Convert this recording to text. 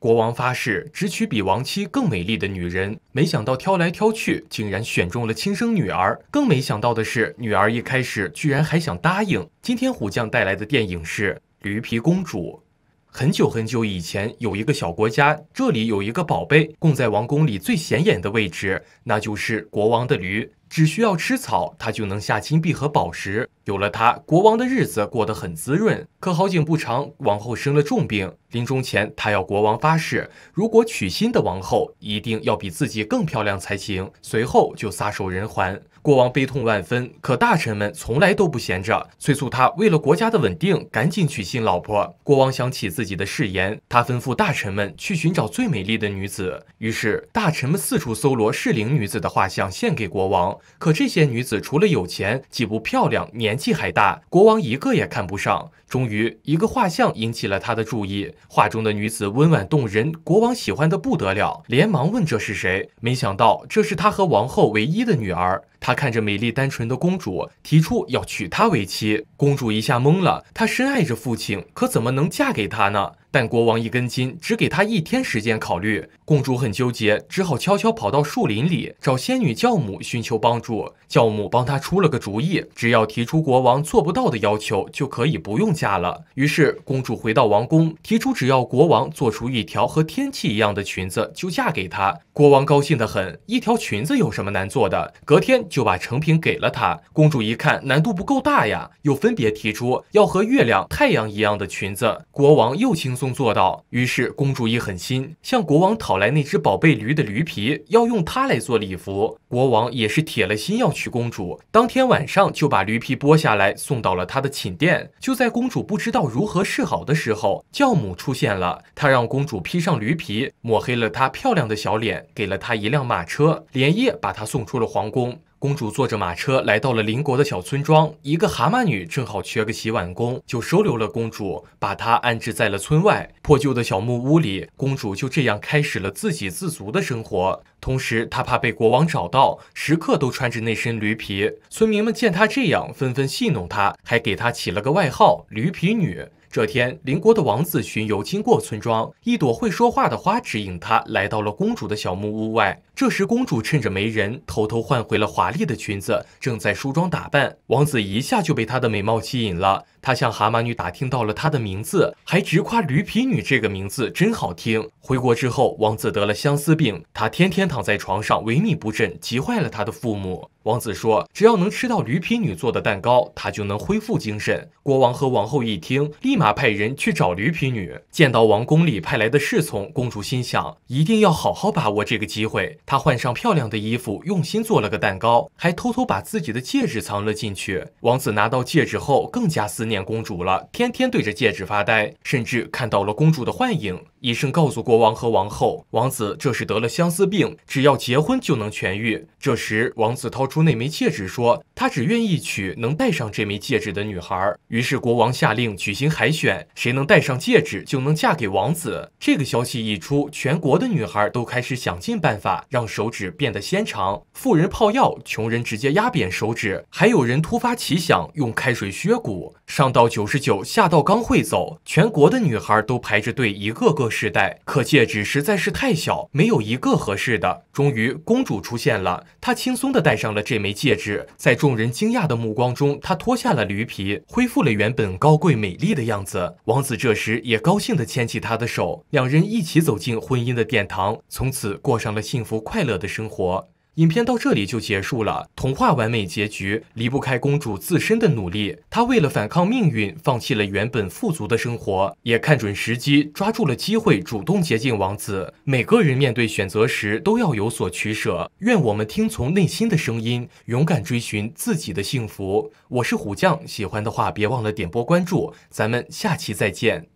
国王发誓只娶比王妻更美丽的女人，没想到挑来挑去，竟然选中了亲生女儿。更没想到的是，女儿一开始居然还想答应。今天虎将带来的电影是《驴皮公主》。很久很久以前，有一个小国家，这里有一个宝贝，供在王宫里最显眼的位置，那就是国王的驴。只需要吃草，它就能下金币和宝石。有了他，国王的日子过得很滋润。可好景不长，王后生了重病，临终前她要国王发誓，如果娶新的王后，一定要比自己更漂亮才行。随后就撒手人寰，国王悲痛万分。可大臣们从来都不闲着，催促他为了国家的稳定，赶紧娶新老婆。国王想起自己的誓言，他吩咐大臣们去寻找最美丽的女子。于是大臣们四处搜罗适龄女子的画像献给国王。可这些女子除了有钱，既不漂亮，年。气还大，国王一个也看不上。终于，一个画像引起了他的注意，画中的女子温婉动人，国王喜欢的不得了，连忙问这是谁。没想到这是他和王后唯一的女儿。他看着美丽单纯的公主，提出要娶她为妻。公主一下懵了，她深爱着父亲，可怎么能嫁给他呢？但国王一根筋，只给他一天时间考虑。公主很纠结，只好悄悄跑到树林里找仙女教母寻求帮助。教母帮她出了个主意：只要提出国王做不到的要求，就可以不用嫁了。于是公主回到王宫，提出只要国王做出一条和天气一样的裙子，就嫁给他。国王高兴得很，一条裙子有什么难做的？隔天就把成品给了她。公主一看，难度不够大呀，又分别提出要和月亮、太阳一样的裙子。国王又轻。送做到，于是公主一狠心，向国王讨来那只宝贝驴的驴皮，要用它来做礼服。国王也是铁了心要娶公主，当天晚上就把驴皮剥下来，送到了他的寝殿。就在公主不知道如何是好的时候，教母出现了，她让公主披上驴皮，抹黑了她漂亮的小脸，给了她一辆马车，连夜把她送出了皇宫。公主坐着马车来到了邻国的小村庄，一个蛤蟆女正好缺个洗碗工，就收留了公主，把她安置在了村外破旧的小木屋里。公主就这样开始了自给自足的生活。同时，她怕被国王找到，时刻都穿着那身驴皮。村民们见她这样，纷纷戏弄她，还给她起了个外号“驴皮女”。这天，邻国的王子巡游经过村庄，一朵会说话的花指引他来到了公主的小木屋外。这时，公主趁着没人，偷偷换回了华丽的裙子，正在梳妆打扮。王子一下就被她的美貌吸引了。他向蛤蟆女打听到了她的名字，还直夸驴皮女这个名字真好听。回国之后，王子得了相思病，他天天躺在床上萎靡不振，急坏了他的父母。王子说，只要能吃到驴皮女做的蛋糕，他就能恢复精神。国王和王后一听，立马派人去找驴皮女。见到王宫里派来的侍从，公主心想，一定要好好把握这个机会。她换上漂亮的衣服，用心做了个蛋糕，还偷偷把自己的戒指藏了进去。王子拿到戒指后，更加思念。公主了，天天对着戒指发呆，甚至看到了公主的幻影。医生告诉国王和王后，王子这是得了相思病，只要结婚就能痊愈。这时，王子掏出那枚戒指，说他只愿意娶能戴上这枚戒指的女孩。于是，国王下令举行海选，谁能戴上戒指就能嫁给王子。这个消息一出，全国的女孩都开始想尽办法让手指变得纤长。富人泡药，穷人直接压扁手指，还有人突发奇想用开水削骨，上到九十九，下到刚会走，全国的女孩都排着队，一个个。试戴，可戒指实在是太小，没有一个合适的。终于，公主出现了，她轻松地戴上了这枚戒指，在众人惊讶的目光中，她脱下了驴皮，恢复了原本高贵美丽的样子。王子这时也高兴地牵起她的手，两人一起走进婚姻的殿堂，从此过上了幸福快乐的生活。影片到这里就结束了。童话完美结局离不开公主自身的努力，她为了反抗命运，放弃了原本富足的生活，也看准时机，抓住了机会，主动接近王子。每个人面对选择时都要有所取舍。愿我们听从内心的声音，勇敢追寻自己的幸福。我是虎将，喜欢的话别忘了点波关注，咱们下期再见。